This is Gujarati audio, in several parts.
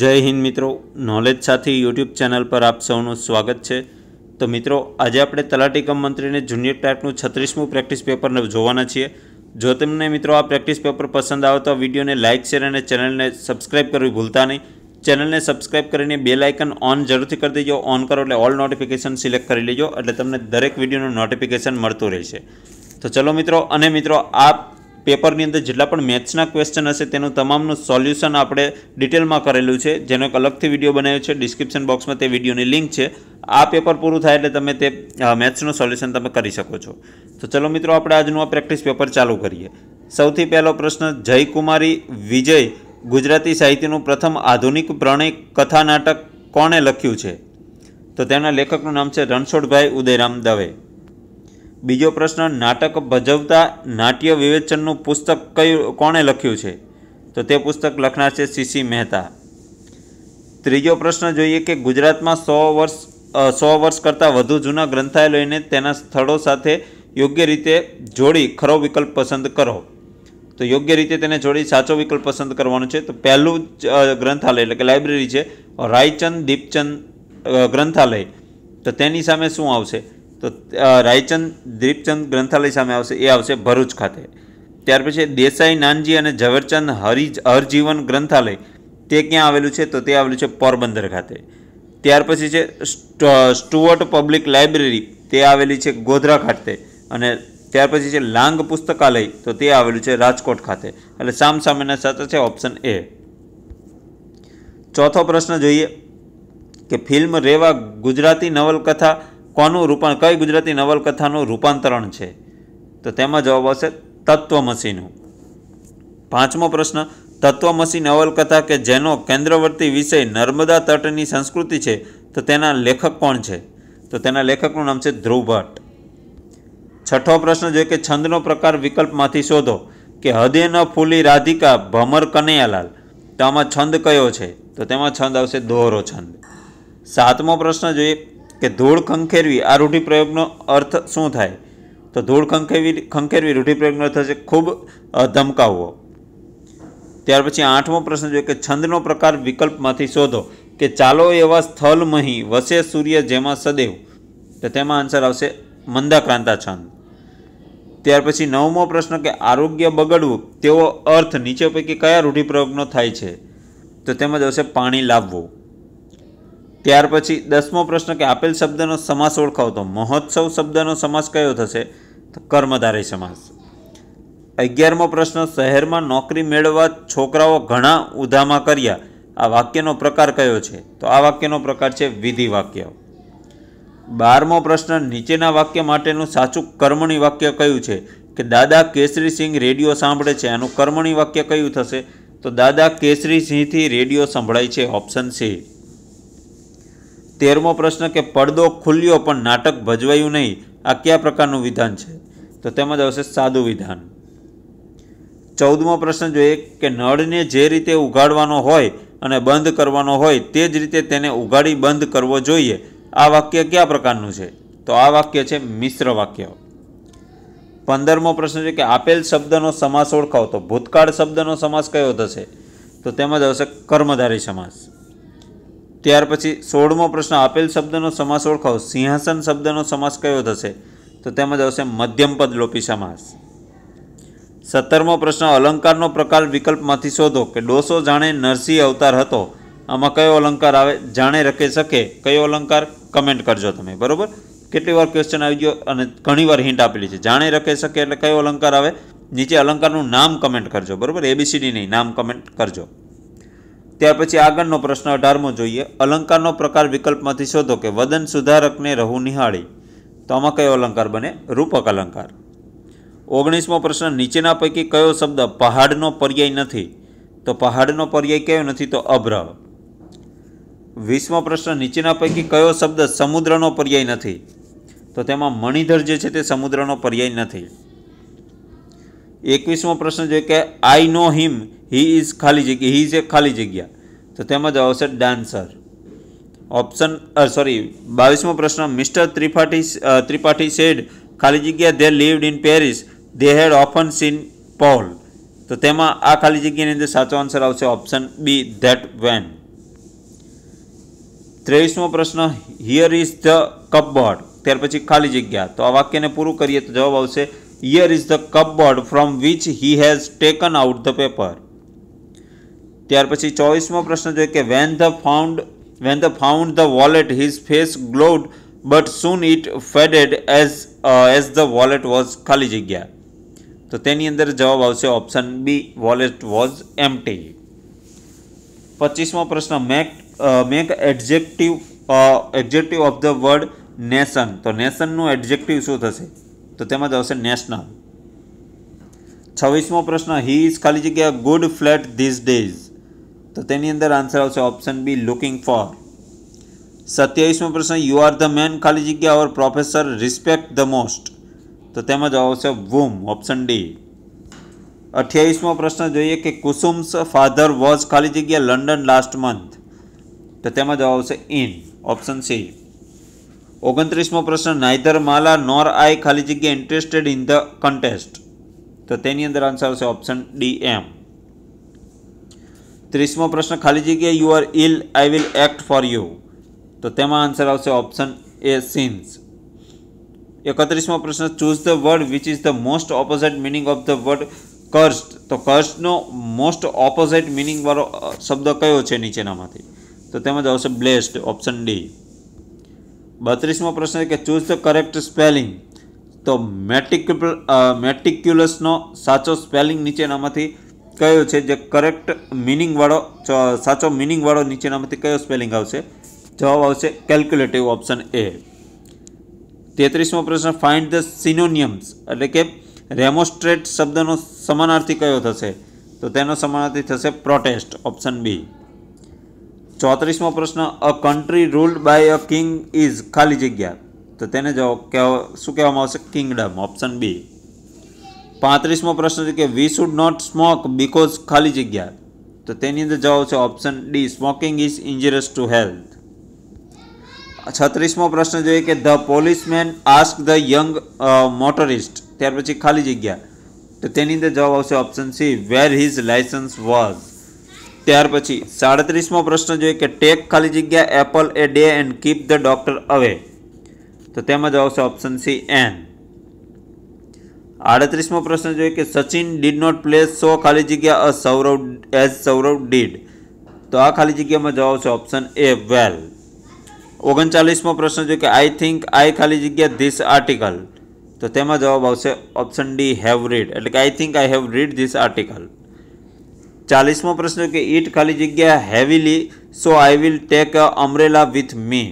જય હિન્દ મિત્રો નોલેજ સાથે યુટ્યુબ ચેનલ પર આપ સૌનું સ્વાગત છે તો મિત્રો આજે આપણે તલાટી કમ મંત્રીને જુનિયર ટાઈપનું છત્રીસમું પ્રેક્ટિસ પેપર જોવાના છીએ જો તમને મિત્રો આ પ્રેક્ટિસ પેપર પસંદ આવે તો વિડીયોને લાઇક શેર અને ચેનલને સબસ્ક્રાઇબ કરવી ભૂલતા નહીં ચેનલને સબસ્ક્રાઇબ કરીને બે લાઇકન ઓન જરૂરથી કરી દેજો ઓન કરો એટલે ઓલ નોટિફિકેશન સિલેક્ટ કરી લેજો એટલે તમને દરેક વિડીયોનું નોટિફિકેશન મળતું રહેશે તો ચલો મિત્રો અને મિત્રો આ પેપરની અંદર જેટલા પણ મેથ્સના ક્વેશ્ચન હશે તેનું તમામનું સોલ્યુશન આપણે ડિટેલમાં કરેલું છે જેનો એક અલગથી વિડીયો બનાવ્યો છે ડિસ્ક્રિપ્શન બોક્સમાં તે વિડીયોની લિંક છે આ પેપર પૂરું થાય એટલે તમે તે મેથ્સનું સોલ્યુશન તમે કરી શકો છો તો ચલો મિત્રો આપણે આજનું આ પ્રેક્ટિસ પેપર ચાલુ કરીએ સૌથી પહેલો પ્રશ્ન જયકુમારી વિજય ગુજરાતી સાહિત્યનું પ્રથમ આધુનિક પ્રણય કથા નાટક કોણે લખ્યું છે તો તેના લેખકનું નામ છે રણછોડભાઈ ઉદયરામ દવે બીજો પ્રશ્ન નાટક ભજવતા નાટ્ય વિવેચનનું પુસ્તક કયું કોણે લખ્યું છે તો તે પુસ્તક લખનાર છે સીસી મહેતા ત્રીજો પ્રશ્ન જોઈએ કે ગુજરાતમાં સો વર્ષ સો વર્ષ કરતાં વધુ જૂના ગ્રંથાલયને તેના સ્થળો સાથે યોગ્ય રીતે જોડી ખરો વિકલ્પ પસંદ કરો તો યોગ્ય રીતે તેને જોડી સાચો વિકલ્પ પસંદ કરવાનો છે તો પહેલું જ ગ્રંથાલય એટલે કે લાઇબ્રેરી છે રાયચંદ દીપચંદ ગ્રંથાલય તો તેની સામે શું આવશે તો રાયચંદ દીપચંદ ગ્રંથાલય સામે આવશે એ આવશે ભરૂચ ખાતે ત્યાર પછી દેસાઈ નાનજી અને ઝવેરચંદ હરિજ હરજીવન ગ્રંથાલય તે ક્યાં આવેલું છે તો તે આવેલું છે પોરબંદર ખાતે ત્યાર પછી છે સ્ટુઅર્ટ પબ્લિક લાઇબ્રેરી તે આવેલી છે ગોધરા ખાતે અને ત્યાર પછી છે લાંગ પુસ્તકાલય તો તે આવેલું છે રાજકોટ ખાતે એટલે સામ સામેના સાચા છે ઓપ્શન એ ચોથો પ્રશ્ન જોઈએ કે ફિલ્મ રેવા ગુજરાતી નવલકથા કોનું રૂપાણ કઈ ગુજરાતી નવલકથાનું રૂપાંતરણ છે તો તેમાં જવાબ આવશે તત્વમસીનું પાંચમો પ્રશ્ન તત્વમસી નવલકથા કે જેનો કેન્દ્રવર્તી વિષય નર્મદા તટની સંસ્કૃતિ છે તો તેના લેખક કોણ છે તો તેના લેખકનું નામ છે ધ્રુવ ભટ્ટ છઠ્ઠો પ્રશ્ન જોઈએ કે છંદનો પ્રકાર વિકલ્પમાંથી શોધો કે હદે ન ફૂલી રાધિકા ભમર કનૈયાલાલ તો આમાં છંદ કયો છે તો તેમાં છંદ આવશે દોહરો છંદ સાતમો પ્રશ્ન જોઈએ કે ધૂળ ખંખેરવી આ રૂઢિપ્રયોગનો અર્થ શું થાય તો ધૂળ ખંખેરવી ખંખેરવી રૂઢિપ્રયોગનો અર્થ છે ખૂબ ધમકાવવો ત્યાર પછી આઠમો પ્રશ્ન જોઈએ કે છંદનો પ્રકાર વિકલ્પમાંથી શોધો કે ચાલો એવા સ્થળ મહી વસે સૂર્ય જેમાં સદૈવ તો તેમાં આન્સર આવશે મંદાક્રાંતા છંદ ત્યાર પછી નવમો પ્રશ્ન કે આરોગ્ય બગડવું તેવો અર્થ નીચે પૈકી કયા રૂઢિપ્રયોગનો થાય છે તો તેમાં આવશે પાણી લાવવું ત્યાર પછી દસમો પ્રશ્ન કે આપેલ શબ્દનો સમાસ ઓળખાવો તો મહોત્સવ શબ્દનો સમાસ કયો થશે તો કર્મધારી સમાસ અગિયારમો પ્રશ્ન શહેરમાં નોકરી મેળવવા છોકરાઓ ઘણા ઉધામાં કર્યા આ વાક્યનો પ્રકાર કયો છે તો આ વાક્યનો પ્રકાર છે વિધિ વાક્ય બારમો પ્રશ્ન નીચેના વાક્ય માટેનું સાચું કર્મણી વાક્ય કયું છે કે દાદા કેસરી સિંહ રેડિયો સાંભળે છે આનું કર્મણી વાક્ય કયું થશે તો દાદા કેસરી સિંહથી રેડિયો સંભળાય છે ઓપ્શન સી તેરમો પ્રશ્ન કે પડદો ખુલ્યો પણ નાટક ભજવાયું નહીં આ કયા પ્રકારનું વિધાન છે તો તેમાં આવશે સાદું વિધાન ચૌદમો પ્રશ્ન જોઈએ કે નળને જે રીતે ઉઘાડવાનો હોય અને બંધ કરવાનો હોય તે જ રીતે તેને ઉઘાડી બંધ કરવો જોઈએ આ વાક્ય કયા પ્રકારનું છે તો આ વાક્ય છે મિશ્ર વાક્ય પંદરમો પ્રશ્ન છે કે આપેલ શબ્દનો સમાસ ઓળખાવો તો ભૂતકાળ શબ્દનો સમાસ કયો થશે તો તેમાં આવશે કર્મધારી સમાસ ત્યાર પછી સોળમો પ્રશ્ન આપેલ શબ્દનો સમાસ ઓળખાવો સિંહાસન શબ્દનો સમાસ કયો થશે તો તેમાં આવશે મધ્યમપદ લોપી સમાસ સત્તરમો પ્રશ્ન અલંકારનો પ્રકાર વિકલ્પમાંથી શોધો કે ડોસો જાણે નરસિંહ અવતાર હતો આમાં કયો અલંકાર આવે જાણે રકે શકે કયો અલંકાર કમેન્ટ કરજો તમે બરાબર કેટલી વાર ક્વેશ્ચન આવી ગયો અને ઘણીવાર હિન્ટ આપેલી છે જાણે રકે શકે એટલે કયો અલંકાર આવે નીચે અલંકારનું નામ કમેન્ટ કરજો બરાબર એબીસીડી નહીં નામ કમેન્ટ કરજો ત્યાર પછી આગળનો પ્રશ્ન અઢારમો જોઈએ અલંકારનો પ્રકાર વિકલ્પમાંથી શોધો કે વદન સુધારકને રહુ નિહાળી તો આમાં કયો અલંકાર બને રૂપક અલંકાર ઓગણીસમો પ્રશ્ન નીચેના પૈકી કયો શબ્દ પહાડનો પર્યાય નથી તો પહાડનો પર્યાય કયો નથી તો અભ્ર વીસમો પ્રશ્ન નીચેના પૈકી કયો શબ્દ સમુદ્રનો પર્યાય નથી તો તેમાં મણિધર જે છે તે સમુદ્રનો પર્યાય નથી એકવીસમો પ્રશ્ન જોઈએ કે આઈ નો હિમ હી ઇઝ ખાલી જગ્યા હી ઇઝ એ ખાલી જગ્યા તો તેમાં જવાબ આવશે ડાન્સર ઓપ્શન સોરી બાવીસમો પ્રશ્ન મિસ્ટર ત્રિપાઠી ત્રિપાઠી સેડ ખાલી જગ્યા they lived in Paris they had often seen Paul તો તેમાં આ ખાલી જગ્યાની અંદર સાચો આન્સર આવશે ઓપ્શન બી ધેટ વેન ત્રેવીસમો પ્રશ્ન હિયર ઇઝ ધ કપબોર્ડ ત્યાર પછી ખાલી જગ્યા તો આ વાક્યને પૂરું કરીએ તો જવાબ આવશે here is the cupboard from which he has taken out the paper ત્યાર પછી ચોવીસમો પ્રશ્ન જોઈએ કે when the found when the found the wallet his face glowed but soon it faded as as the wallet was ખાલી જગ્યા તો તેની અંદર જવાબ આવશે option B wallet was empty પચીસમો પ્રશ્ન make make adjective adjective of the word nation તો નેશનનું એડજેક્ટિવ શું થશે તો તેમાં જ આવશે નેશનલ છવ્વીસમો પ્રશ્ન હી ઇઝ ખાલી જગ્યા ગુડ ફ્લેટ ધીસ ડેઝ તેની અંદર આન્સર આવશે ઓપ્શન બી લુકિંગ ફોર 27મો પ્રશ્ન you are the man college કે our professor respect the most તો તેનો જવાબ આવશે વમ ઓપ્શન ડી 28મો પ્રશ્ન જોઈએ કે કુસુમ્સ ફાધર વોઝ ખાલી જગ્યા લંડન લાસ્ટ મન્થ તો તેનો જવાબ આવશે ઇન ઓપ્શન સી 29મો પ્રશ્ન નાઈધર માલા નોર આઈ ખાલી જગ્યા ઇન્ટરેસ્ટેડ ઇન ધ કોન્ટેસ્ટ તો તેની અંદર આન્સર આવશે ઓપ્શન ડી એમ ત્રીસમો પ્રશ્ન ખાલી જગ્યા you are ill I will act for you તો તેમાં આન્સર આવશે ઓપ્શન એ સીન્સ એકત્રીસમો પ્રશ્ન choose the word which is the most opposite meaning of the word cursed તો કર્સ્ટનો મોસ્ટ ઓપોઝિટ મિનિંગવાળો શબ્દ કયો છે નીચેનામાંથી તો તેમાં જ આવશે બ્લેસ્ડ ઓપ્શન ડી બત્રીસમો પ્રશ્ન કે ચૂઝ ધ કરેક્ટ સ્પેલિંગ તો મેટિક મેટિક્યુલસનો સાચો સ્પેલિંગ નીચેનામાંથી કયો છે જે કરેક્ટ મિનિંગવાળો સાચો મિનિંગવાળો નીચેનામાંથી કયો સ્પેલિંગ આવશે જવાબ આવશે કેલ્ક્યુલેટિવ ઓપ્શન એ તેત્રીસમો પ્રશ્ન ફાઇન્ડ ધ સિનોનિયમ્સ એટલે કે રેમોસ્ટ્રેટ શબ્દનો સમાનાર્થી કયો થશે તો તેનો સમાનાર્થી થશે પ્રોટેસ્ટ ઓપ્શન બી ચોત્રીસમો પ્રશ્ન a country ruled by a king is ખાલી જગ્યા તો તેને જવાબ શું કહેવામાં આવશે કિંગડમ ઓપ્શન બી 35મો પ્રશ્ન છે કે we should not smoke because ખાલી જગ્યા તો તેની અંદર જવાબ આવશે option D smoking is injurious to health 36મો પ્રશ્ન જોઈએ કે the policeman ask the young motorist ત્યાર પછી ખાલી જગ્યા તો તેની અંદર જવાબ આવશે option C where his licence was ત્યાર પછી 37મો પ્રશ્ન જોઈએ કે ટેક ખાલી જગ્યા apple a day and keep the doctor away તો તે માં જવાબ આવશે ઓપ્શન સી એન 38મો પ્રશ્ન જો કે Sachin did not play so ખાલી જગ્યા અ સૌરવ એઝ સૌરવ ડીડ તો આ ખાલી જગ્યામાં જવાબ આવશે ઓપ્શન એ વેલ 39મો પ્રશ્ન જો કે આઈ થિંક આઈ ખાલી જગ્યા ધીસ આર્ટિકલ તો તે માં જવાબ આવશે ઓપ્શન ડી હેવ રીડ એટલે કે I think I have read this article 40મો પ્રશ્ન જો કે ઈટ ખાલી જગ્યા heavily so I will take a umbrella with me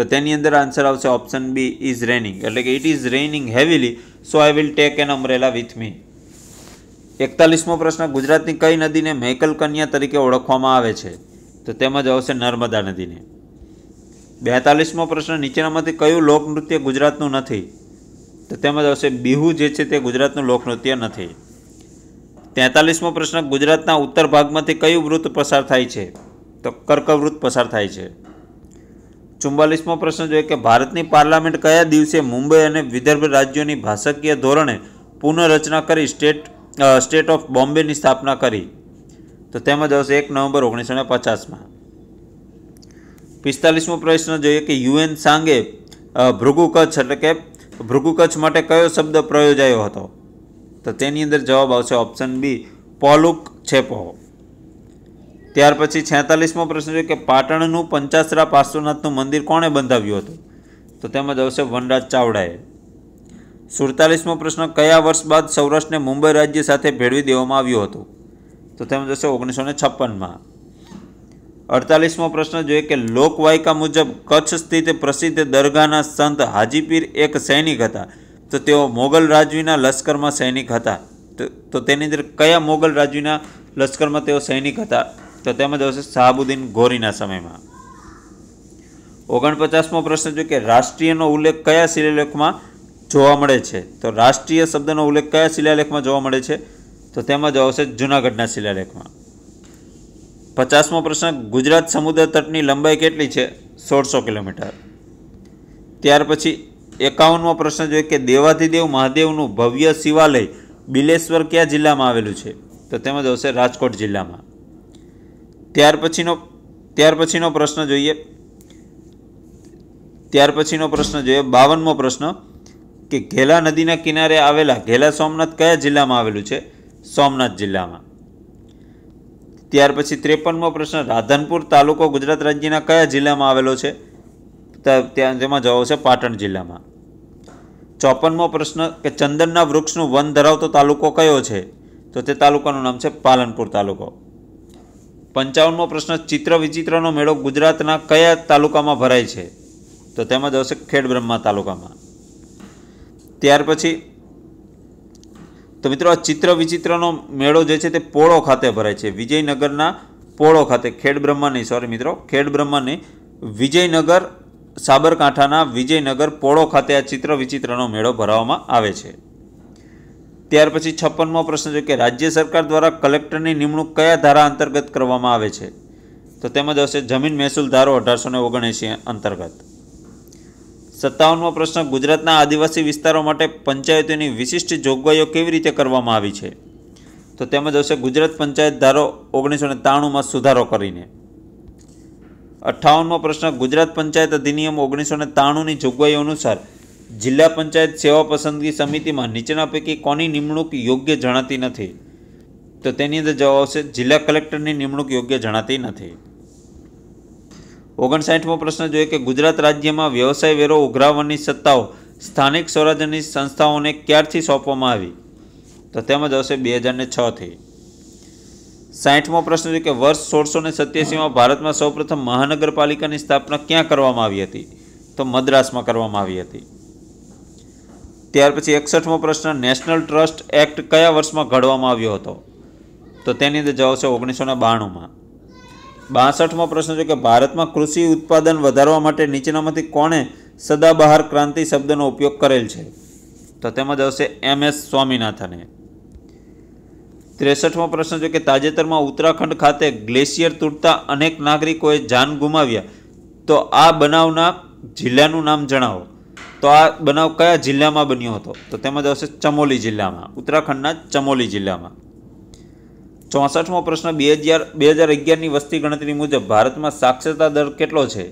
તો તેની અંદર આન્સર આવશે ઓપ્શન બી ઇઝ રેઇનિંગ એટલે કે it is raining heavily so I will take an umbrella with me એકતાલીસમો પ્રશ્ન ગુજરાતની કઈ નદીને મહેકલ કન્યા તરીકે ઓળખવામાં આવે છે તો તેમાં આવશે નર્મદા નદીને બેતાલીસમો પ્રશ્ન નીચેનામાંથી કયું લોકનૃત્ય ગુજરાતનું નથી તો તેમાં આવશે બિહુ જે છે તે ગુજરાતનું લોકનૃત્ય નથી તેતાલીસમો પ્રશ્ન ગુજરાતના ઉત્તર ભાગમાંથી કયું વૃત્ત પસાર થાય છે તો કર્કવૃત્ત પસાર થાય છે ચુમ્બાલીસમો પ્રશ્ન જોઈએ કે ભારતની પાર્લામેન્ટ કયા દિવસે મુંબઈ અને વિદર્ભ રાજ્યોની ભાષાકીય ધોરણે પુનઃરચના કરી સ્ટેટ સ્ટેટ ઓફ બોમ્બેની સ્થાપના કરી તો તેમાં આવશે એક નવેમ્બર ઓગણીસો ને પચાસમાં પિસ્તાલીસમો પ્રશ્ન જોઈએ કે યુએન સાંગે ભૃગુ કચ્છ એટલે કે ભૃગુ કચ્છ માટે કયો શબ્દ પ્રયોજાયો હતો તો તેની અંદર જવાબ આવશે ઓપ્શન બી પોલુક છેપો ત્યાર પછી છેતાલીસમો પ્રશ્ન છે કે પાટણનું પંચાસરા પાર્શ્વનાથનું મંદિર કોણે બંધાવ્યું હતું તો તેમાં આવશે વનરાજ ચાવડાએ સુડતાલીસમો પ્રશ્ન કયા વર્ષ બાદ સૌરાષ્ટ્રને મુંબઈ રાજ્ય સાથે ભેળવી દેવામાં આવ્યું હતું તો તેમાં જશે ઓગણીસો ને છપ્પનમાં અડતાલીસમો પ્રશ્ન જોઈએ કે લોકવાયકા મુજબ કચ્છ સ્થિત પ્રસિદ્ધ દરગાહના સંત હાજીપીર એક સૈનિક હતા તો તેઓ મોગલ રાજવીના લશ્કરમાં સૈનિક હતા તો તેની અંદર કયા મોગલ રાજવીના લશ્કરમાં તેઓ સૈનિક હતા તો તેમાં આવશે શાહબુદ્દીન ગોરીના સમયમાં ઓગણપચાસમો પ્રશ્ન છે કે રાષ્ટ્રીયનો ઉલ્લેખ કયા શિલાલેખમાં જોવા મળે છે તો રાષ્ટ્રીય શબ્દનો ઉલ્લેખ કયા શિલાલેખમાં જોવા મળે છે તો તેમાં આવશે જૂનાગઢના શિલાલેખમાં પચાસમો પ્રશ્ન ગુજરાત સમુદ્ર તટની લંબાઈ કેટલી છે સોળસો કિલોમીટર ત્યાર પછી એકાવનમો પ્રશ્ન જોઈએ કે દેવાધિદેવ મહાદેવનું ભવ્ય શિવાલય બિલેશ્વર કયા જિલ્લામાં આવેલું છે તો તેમાં આવશે રાજકોટ જિલ્લામાં ત્યાર પછીનો ત્યાર પછીનો પ્રશ્ન જોઈએ ત્યાર પછીનો પ્રશ્ન જોઈએ બાવનમો પ્રશ્ન કે ઘેલા નદીના કિનારે આવેલા ઘેલા સોમનાથ કયા જિલ્લામાં આવેલું છે સોમનાથ જિલ્લામાં ત્યાર પછી ત્રેપનમો પ્રશ્ન રાધનપુર તાલુકો ગુજરાત રાજ્યના કયા જિલ્લામાં આવેલો છે ત્યાં તેમાં જવાબ છે પાટણ જિલ્લામાં ચોપનમો પ્રશ્ન કે ચંદનના વૃક્ષનું વન ધરાવતો તાલુકો કયો છે તો તે તાલુકાનું નામ છે પાલનપુર તાલુકો પંચાવનમો પ્રશ્ન ચિત્ર વિચિત્રનો મેળો ગુજરાતના કયા તાલુકામાં ભરાય છે તો તેમાં જશે ખેડબ્રહ્મા તાલુકામાં ત્યાર પછી તો મિત્રો આ ચિત્ર વિચિત્રનો મેળો જે છે તે પોળો ખાતે ભરાય છે વિજયનગરના પોળો ખાતે ખેડબ્રહ્મા નહીં સોરી મિત્રો ખેડબ્રહ્મા નહીં વિજયનગર સાબરકાંઠાના વિજયનગર પોળો ખાતે આ ચિત્ર વિચિત્રનો મેળો ભરાવવામાં આવે છે ત્યાર પછી છપ્પનમો પ્રશ્ન છે કે રાજ્ય સરકાર દ્વારા કલેક્ટરની નિમણૂક કયા ધારા અંતર્ગત કરવામાં આવે છે તો તેમજ આવશે જમીન મહેસૂલ ધારો અઢારસો ને ઓગણએંશી અંતર્ગત સત્તાવનમો પ્રશ્ન ગુજરાતના આદિવાસી વિસ્તારો માટે પંચાયતોની વિશિષ્ટ જોગવાઈઓ કેવી રીતે કરવામાં આવી છે તો તેમજ આવશે ગુજરાત પંચાયત ધારો ઓગણીસો ને ત્રાણુંમાં સુધારો કરીને અઠ્ઠાવનમો પ્રશ્ન ગુજરાત પંચાયત અધિનિયમ ઓગણીસો ને ત્રાણુંની જોગવાઈઓ અનુસાર જિલ્લા પંચાયત સેવા પસંદગી સમિતિમાં નીચેના પૈકી કોની નિમણૂક યોગ્ય જણાતી નથી તો તેની અંદર જવાબ આવશે જિલ્લા કલેક્ટરની નિમણૂક યોગ્ય જણાતી નથી ઓગણસાઠમો પ્રશ્ન જોઈએ કે ગુજરાત રાજ્યમાં વ્યવસાય વેરો ઉઘરાવવાની સત્તાઓ સ્થાનિક સ્વરાજ્યની સંસ્થાઓને ક્યારથી સોંપવામાં આવી તો તેમાં જ આવશે બે હજારને છથી સાઠમો પ્રશ્ન છે કે વર્ષ સોળસો ને સત્યાસીમાં ભારતમાં સૌપ્રથમ મહાનગરપાલિકાની સ્થાપના ક્યાં કરવામાં આવી હતી તો મદ્રાસમાં કરવામાં આવી હતી ત્યાર પછી એકસઠમો પ્રશ્ન નેશનલ ટ્રસ્ટ એક્ટ કયા વર્ષમાં ઘડવામાં આવ્યો હતો તો તેની અંદર જવાબ છે ઓગણીસો ને બાણુંમાં બાસઠમો પ્રશ્ન છે કે ભારતમાં કૃષિ ઉત્પાદન વધારવા માટે નીચેનામાંથી કોણે સદાબહાર ક્રાંતિ શબ્દનો ઉપયોગ કરેલ છે તો તેમાં જવાબ છે એમ એસ સ્વામિનાથને ત્રેસઠમો પ્રશ્ન છે કે તાજેતરમાં ઉત્તરાખંડ ખાતે ગ્લેશિયર તૂટતા અનેક નાગરિકોએ જાન ગુમાવ્યા તો આ બનાવના જિલ્લાનું નામ જણાવો તો આ બનાવ કયા જિલ્લામાં બન્યો હતો તો તેમાં આવશે ચમોલી જિલ્લામાં ઉત્તરાખંડના ચમોલી જિલ્લામાં ચોસઠમો પ્રશ્ન બે હજાર બે હજાર અગિયારની વસ્તી ગણતરી મુજબ ભારતમાં સાક્ષરતા દર કેટલો છે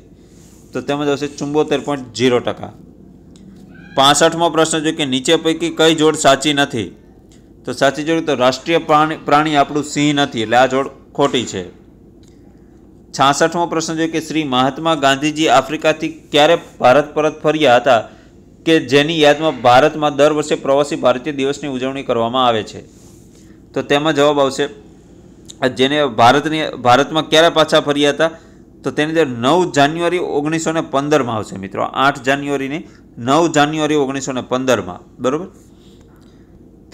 તો તેમાં આવશે ચુંબોતેર પોઈન્ટ ઝીરો ટકા પાસઠમો પ્રશ્ન જો કે નીચે પૈકી કઈ જોડ સાચી નથી તો સાચી જોડ તો રાષ્ટ્રીય પ્રાણી પ્રાણી આપણું સિંહ નથી એટલે આ જોડ ખોટી છે છાસઠમો પ્રશ્ન છે કે શ્રી મહાત્મા ગાંધીજી આફ્રિકાથી ક્યારે ભારત પરત ફર્યા હતા કે જેની યાદમાં ભારતમાં દર વર્ષે પ્રવાસી ભારતીય દિવસની ઉજવણી કરવામાં આવે છે તો તેમાં જવાબ આવશે જેને ભારતની ભારતમાં ક્યારે પાછા ફર્યા હતા તો તેની અંદર નવ જાન્યુઆરી ઓગણીસો ને પંદરમાં આવશે મિત્રો આઠ જાન્યુઆરીની નવ જાન્યુઆરી ઓગણીસો ને પંદરમાં બરાબર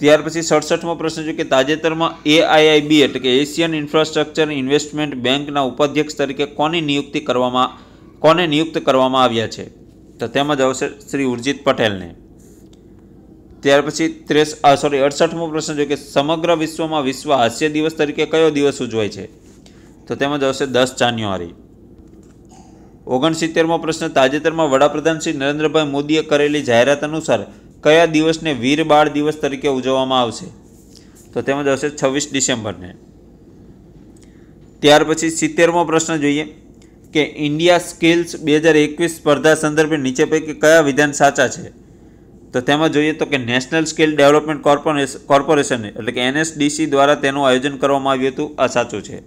ત્યાર પછી સડસઠમો પ્રશ્ન છે કે તાજેતરમાં એઆઈઆઈબી એટલે કે એશિયન ઇન્ફ્રાસ્ટ્રક્ચર ઇન્વેસ્ટમેન્ટ બેંકના ઉપાધ્યક્ષ તરીકે કોની નિયુક્તિ કરવામાં કોને નિયુક્ત કરવામાં આવ્યા છે તો તેમાં આવશે શ્રી ઉર્જિત પટેલને ત્યાર પછી ત્રેસ સોરી અડસઠમો પ્રશ્ન જોઈએ કે સમગ્ર વિશ્વમાં વિશ્વ હાસ્ય દિવસ તરીકે કયો દિવસ ઉજવાય છે તો તેમાં આવશે દસ જાન્યુઆરી ઓગણસિત્તેરમો પ્રશ્ન તાજેતરમાં વડાપ્રધાન શ્રી નરેન્દ્રભાઈ મોદીએ કરેલી જાહેરાત અનુસાર કયા દિવસને વીર બાળ દિવસ તરીકે ઉજવવામાં આવશે તો તેમાં આવશે છવ્વીસ ડિસેમ્બરને ત્યાર પછી સિત્તેરમો પ્રશ્ન જોઈએ કે ઇન્ડિયા સ્કિલ્સ બે હજાર એકવીસ સ્પર્ધા સંદર્ભે નીચે પૈકી કયા વિધાન સાચા છે તો તેમાં જોઈએ તો કે national skill development corporation corporation એટલે કે એનએસડીસી દ્વારા તેનું આયોજન કરવામાં આવ્યું હતું આ સાચું છે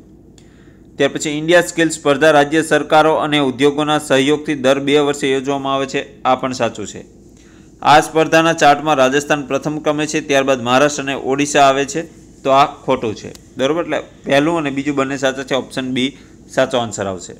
ત્યાર પછી ઇન્ડિયા સ્કિલ સ્પર્ધા રાજ્ય સરકારો અને ઉદ્યોગોના સહયોગથી દર બે વર્ષે યોજવામાં આવે છે આ પણ સાચું છે આ સ્પર્ધાના ચાર્ટમાં રાજસ્થાન પ્રથમ ક્રમે છે ત્યારબાદ મહારાષ્ટ્ર અને ઓડિશા આવે છે તો આ ખોટું છે બરાબર એટલે પહેલું અને બીજું બંને સાચા છે ઓપ્શન બી સાચો આન્સર આવશે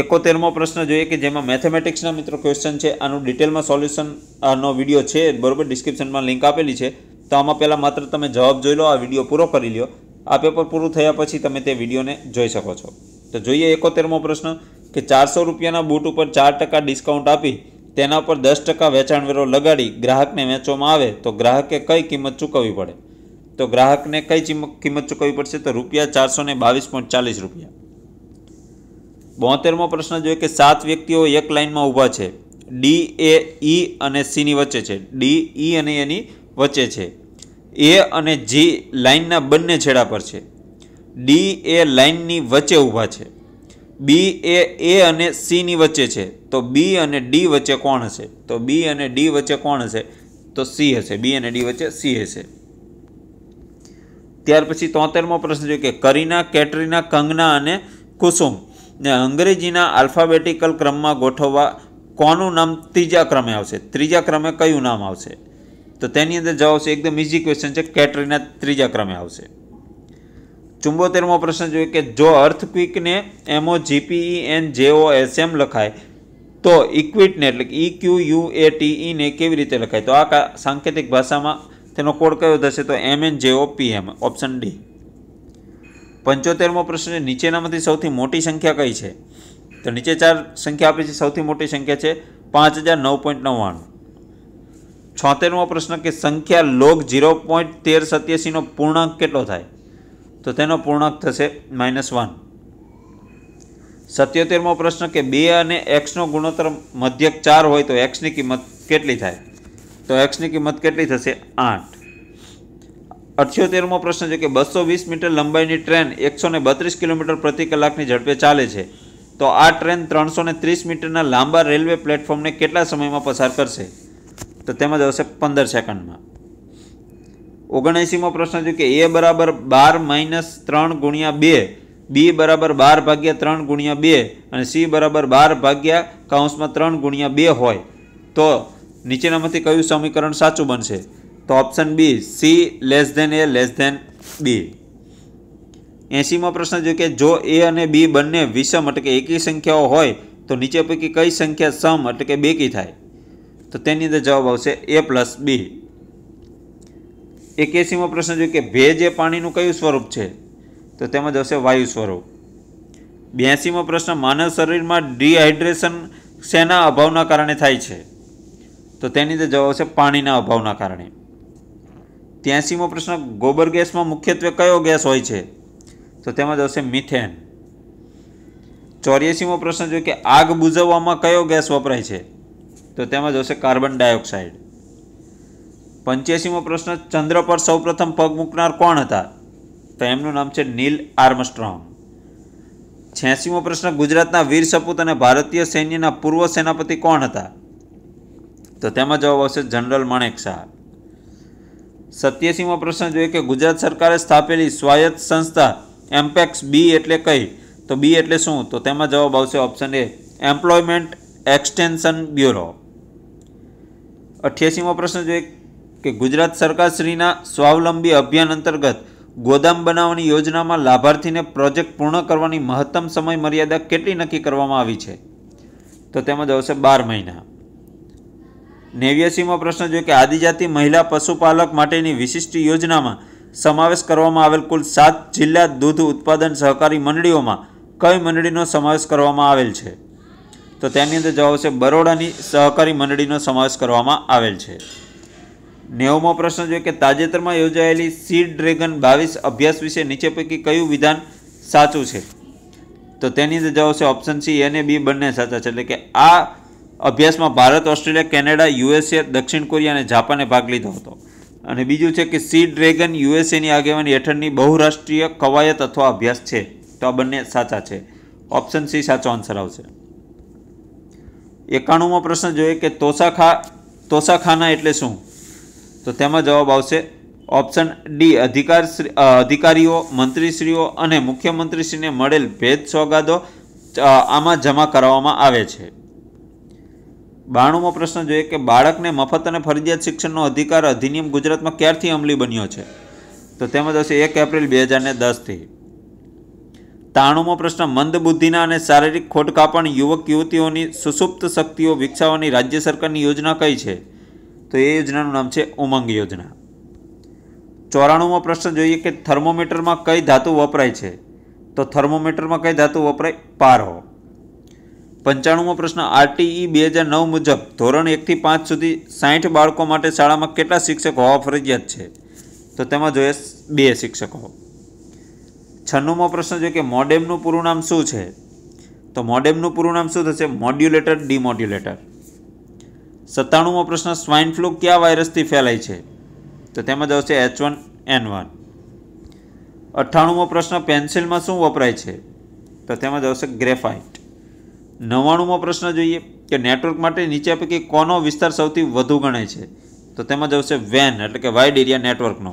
એકોતેરમો પ્રશ્ન જોઈએ કે જેમાં મેથેમેટિક્સના મિત્રો ક્વેશ્ચન છે આનું ડિટેલમાં સોલ્યુશન આનો વિડીયો છે બરોબર ડિસ્ક્રિપ્શનમાં લિંક આપેલી છે તો આમાં પહેલાં માત્ર તમે જવાબ જોઈ લો આ વિડીયો પૂરો કરી લો આ પેપર પૂરું થયા પછી તમે તે વિડીયોને જોઈ શકો છો તો જોઈએ એકોતેરમો પ્રશ્ન કે ચારસો રૂપિયાના બૂટ ઉપર ચાર ટકા ડિસ્કાઉન્ટ આપી તેના પર દસ ટકા વેચાણવેરો લગાડી ગ્રાહકને વેચવામાં આવે તો ગ્રાહકે કઈ કિંમત ચૂકવવી પડે તો ગ્રાહકને કઈ કિંમત ચૂકવવી પડશે તો રૂપિયા ચારસો બાવીસ પોઈન્ટ ચાલીસ રૂપિયા બોતેરમો પ્રશ્ન જોઈએ કે સાત વ્યક્તિઓ એક લાઇનમાં ઊભા છે ડી એ ઈ અને સીની વચ્ચે છે ડી ઈ e અને એની વચ્ચે છે એ અને જી લાઇનના બંને છેડા પર છે ડી એ લાઇનની વચ્ચે ઊભા છે બી એ એ અને સીની વચ્ચે છે તો બી અને ડી વચ્ચે કોણ હશે તો બી અને ડી વચ્ચે કોણ હશે તો સી હશે બી અને ડી વચ્ચે સી હશે ત્યાર પછી તોતેરમો પ્રશ્ન જોઈએ કે કરીના કેટરીના કંગના અને કુસુમ ને અંગ્રેજીના આલ્ફાબેટિકલ ક્રમમાં ગોઠવવા કોનું નામ ત્રીજા ક્રમે આવશે ત્રીજા ક્રમે કયું નામ આવશે તો તેની અંદર જવાબ છે એકદમ ઇઝી ક્વેશ્ચન છે કેટરીના ત્રીજા ક્રમે આવશે ચુંબોતેરમો પ્રશ્ન જોઈએ કે જો અર્થ ક્વિકને M O J P E N J O S e M લખાય તો ઇક્વિટને એટલે ઈ ક્યુ યુ એ ટી કેવી રીતે લખાય તો આ સાંકેતિક ભાષામાં તેનો કોડ કયો થશે તો M N J O P M option D પંચોતેરમો પ્રશ્ન નીચેનામાંથી સૌથી મોટી સંખ્યા કઈ છે તો નીચે ચાર સંખ્યા આપી છે સૌથી મોટી સંખ્યા છે પાંચ હજાર નવ પોઈન્ટ નવ્વાણું છોતેરમો પ્રશ્ન કે સંખ્યા લોગ ઝીરો પોઈન્ટ તેર સત્યાસીનો પૂર્ણાંક કેટલો થાય તો તેનો પૂર્ણાંક થશે માઇનસ વન સત્યોતેરમો પ્રશ્ન કે બે અને એક્સનો ગુણોત્તર મધ્યક ચાર હોય તો એક્સની કિંમત કેટલી થાય તો એક્સની કિંમત કેટલી થશે આઠ અઠ્યોતેરમો પ્રશ્ન છે કે બસો વીસ મીટર લંબાઈની ટ્રેન એકસો ને બત્રીસ કિલોમીટર પ્રતિ કલાકની ઝડપે ચાલે છે તો આ ટ્રેન ત્રણસો ને ત્રીસ મીટરના લાંબા રેલવે પ્લેટફોર્મને કેટલા સમયમાં પસાર કરશે તો તેમાં જ આવશે પંદર સેકન્ડમાં ઓગણએંસીમો પ્રશ્ન છે કે એ બરાબર બાર માઇનસ ત્રણ ગુણ્યા બે બી બરાબર બાર ભાગ્યા ત્રણ ગુણ્યા બે અને સી બરાબર બાર ભાગ્યા કાઉન્સમાં ત્રણ ગુણ્યા બે હોય તો નીચેનામાંથી કયું સમીકરણ સાચું બનશે તો option B C less than A less than B એંસીમો પ્રશ્ન જો કે જો એ અને બી બંને વિષમ એટલે કે એકી સંખ્યાઓ હોય તો નીચે પૈકી કઈ સંખ્યા સમ એટલે કે બેકી થાય તો તેની અંદર જવાબ આવશે એ પ્લસ બી એક્યાસીમો પ્રશ્ન જોયું કે ભેજ એ પાણીનું કયું સ્વરૂપ છે તો તેમાં જશે વાયુ સ્વરૂપ બ્યાસીમો પ્રશ્ન માનવ શરીરમાં ડિહાઇડ્રેશન શેના અભાવના કારણે થાય છે તો તેની અંદર જવાબ આવશે પાણીના અભાવના કારણે ત્યાંસીમો પ્રશ્ન ગોબર ગેસમાં મુખ્યત્વે કયો ગેસ હોય છે તો તેમાં જશે મિથેન ચોર્યાસીમો પ્રશ્ન જો કે આગ બુઝવવામાં કયો ગેસ વપરાય છે તો તેમાં જશે કાર્બન ડાયોક્સાઇડ પંચ્યાસીમો પ્રશ્ન ચંદ્ર પર સૌપ્રથમ પગ મૂકનાર કોણ હતા તો એમનું નામ છે નીલ આર્મસ્ટ્રોંગ છ્યાસીમો પ્રશ્ન ગુજરાતના વીર સપૂત અને ભારતીય સૈન્યના પૂર્વ સેનાપતિ કોણ હતા તો તેમાં જવાબ આવશે જનરલ માણેક શાહ સત્યાસીમો પ્રશ્ન જોઈએ કે ગુજરાત સરકારે સ્થાપેલી સ્વાયત્ત સંસ્થા એમ્પેક્સ બી એટલે કઈ તો બી એટલે શું તો તેમાં જવાબ આવશે option A employment extension bureau અઠ્યાસીમો પ્રશ્ન જોઈએ કે ગુજરાત સરકારશ્રીના સ્વાવલંબી અભિયાન અંતર્ગત ગોદામ બનાવવાની યોજનામાં લાભાર્થીને પ્રોજેક્ટ પૂર્ણ કરવાની મહત્તમ સમય મર્યાદા કેટલી નક્કી કરવામાં આવી છે તો તેમાં આવશે બાર મહિના નેવ્યાસીમો પ્રશ્ન જો કે આદિજાતિ મહિલા પશુપાલક માટેની વિશિષ્ટ યોજનામાં સમાવેશ કરવામાં આવેલ કુલ સાત જિલ્લા દૂધ ઉત્પાદન સહકારી મંડળીઓમાં કઈ મંડળીનો સમાવેશ કરવામાં આવેલ છે તો તેની અંદર જવાબ છે બરોડાની સહકારી મંડળીનો સમાવેશ કરવામાં આવેલ છે નેવમો પ્રશ્ન જોઈએ કે તાજેતરમાં યોજાયેલી સી ડ્રેગન બાવીસ અભ્યાસ વિશે નીચે પૈકી કયું વિધાન સાચું છે તો તેની અંદર જવાબ છે ઓપ્શન સી અને બી બંને સાચા છે એટલે કે આ અભ્યાસમાં ભારત ઓસ્ટ્રેલિયા કેનેડા યુએસએ દક્ષિણ કોરિયા અને જાપાને ભાગ લીધો હતો અને બીજું છે કે સી ડ્રેગન યુએસએની આગેવાની હેઠળની બહુરાષ્ટ્રીય કવાયત અથવા અભ્યાસ છે તો આ બંને સાચા છે ઓપ્શન સી સાચો આન્સર આવશે એકાણુંમાં પ્રશ્ન જોઈએ કે તોસાખા તોસાખાના એટલે શું તો તેમાં જવાબ આવશે ઓપ્શન ડી અધિકાર અધિકારીઓ મંત્રીશ્રીઓ અને મુખ્યમંત્રીશ્રીને મળેલ ભેદ સોગાદો આમાં જમા કરાવવામાં આવે છે બાણુંમો પ્રશ્ન જોઈએ કે બાળકને મફત અને ફરજિયાત શિક્ષણનો અધિકાર અધિનિયમ ગુજરાતમાં ક્યારથી અમલી બન્યો છે તો તેમાં થશે એક એપ્રિલ બે હજાર ને દસથી તાણુંમો પ્રશ્ન મંદ બુદ્ધિના અને શારીરિક ખોટકાપણ યુવક યુવતીઓની સુસુપ્ત શક્તિઓ વિકસાવવાની રાજ્ય સરકારની યોજના કઈ છે તો એ યોજનાનું નામ છે ઉમંગ યોજના ચોરાણુંમો પ્રશ્ન જોઈએ કે થર્મોમીટરમાં કઈ ધાતુ વપરાય છે તો થર્મોમીટરમાં કઈ ધાતુ વપરાય પારો પંચાણુંમો પ્રશ્ન આરટીઈ બે હજાર નવ મુજબ ધોરણ એકથી પાંચ સુધી સાઠ બાળકો માટે શાળામાં કેટલા શિક્ષક હોવા ફરજિયાત છે તો તેમાં જોઈએ બે શિક્ષકો છન્નુંમો પ્રશ્ન છે કે મોડેમનું પૂરું નામ શું છે તો મોડેમનું પૂરું નામ શું થશે મોડ્યુલેટર ડિમોડ્યુલેટર સત્તાણુંમો પ્રશ્ન સ્વાઇન ફ્લૂ કયા વાયરસથી ફેલાય છે તો તેમાં આવશે એચ વન એન વન અઠ્ઠાણુંમો પ્રશ્ન પેન્સિલમાં શું વપરાય છે તો તેમાં આવશે ગ્રેફાઇટ નવ્વાણુંમો પ્રશ્ન જોઈએ કે નેટવર્ક માટે નીચે પૈકી કોનો વિસ્તાર સૌથી વધુ ગણાય છે તો તેમાં જ આવશે વેન એટલે કે વાઇડ એરિયા નેટવર્કનો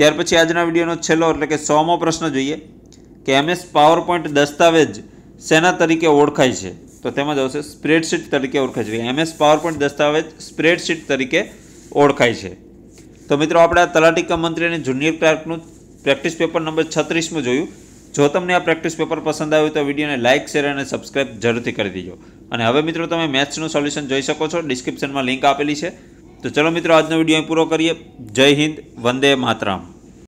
ત્યાર પછી આજના વિડીયોનો છેલ્લો એટલે કે સોમો પ્રશ્ન જોઈએ કે એમએસ પાવર પોઈન્ટ દસ્તાવેજ શેના તરીકે ઓળખાય છે તો તેમાં જ આવશે સ્પ્રેડશીટ તરીકે ઓળખાય છે એમએસ પાવર પોઈન્ટ દસ્તાવેજ સ્પ્રેડશીટ તરીકે ઓળખાય છે તો મિત્રો આપણે આ તલાટી મંત્રી અને જુનિયર ક્લાર્કનું પ્રેક્ટિસ પેપર નંબર છત્રીસમાં જોયું જો તમને આ પ્રેક્ટિસ પેપર પસંદ આવ્યું તો વિડીયોને લાઇક શેર અને સબસ્ક્રાઇબ જરૂરથી કરી દેજો અને હવે મિત્રો તમે મેથ્સનું સોલ્યુશન જોઈ શકો છો ડિસ્ક્રિપ્શનમાં લિંક આપેલી છે તો ચલો મિત્રો આજનો વિડીયો અહીં પૂરો કરીએ જય હિન્દ વંદે માતરામ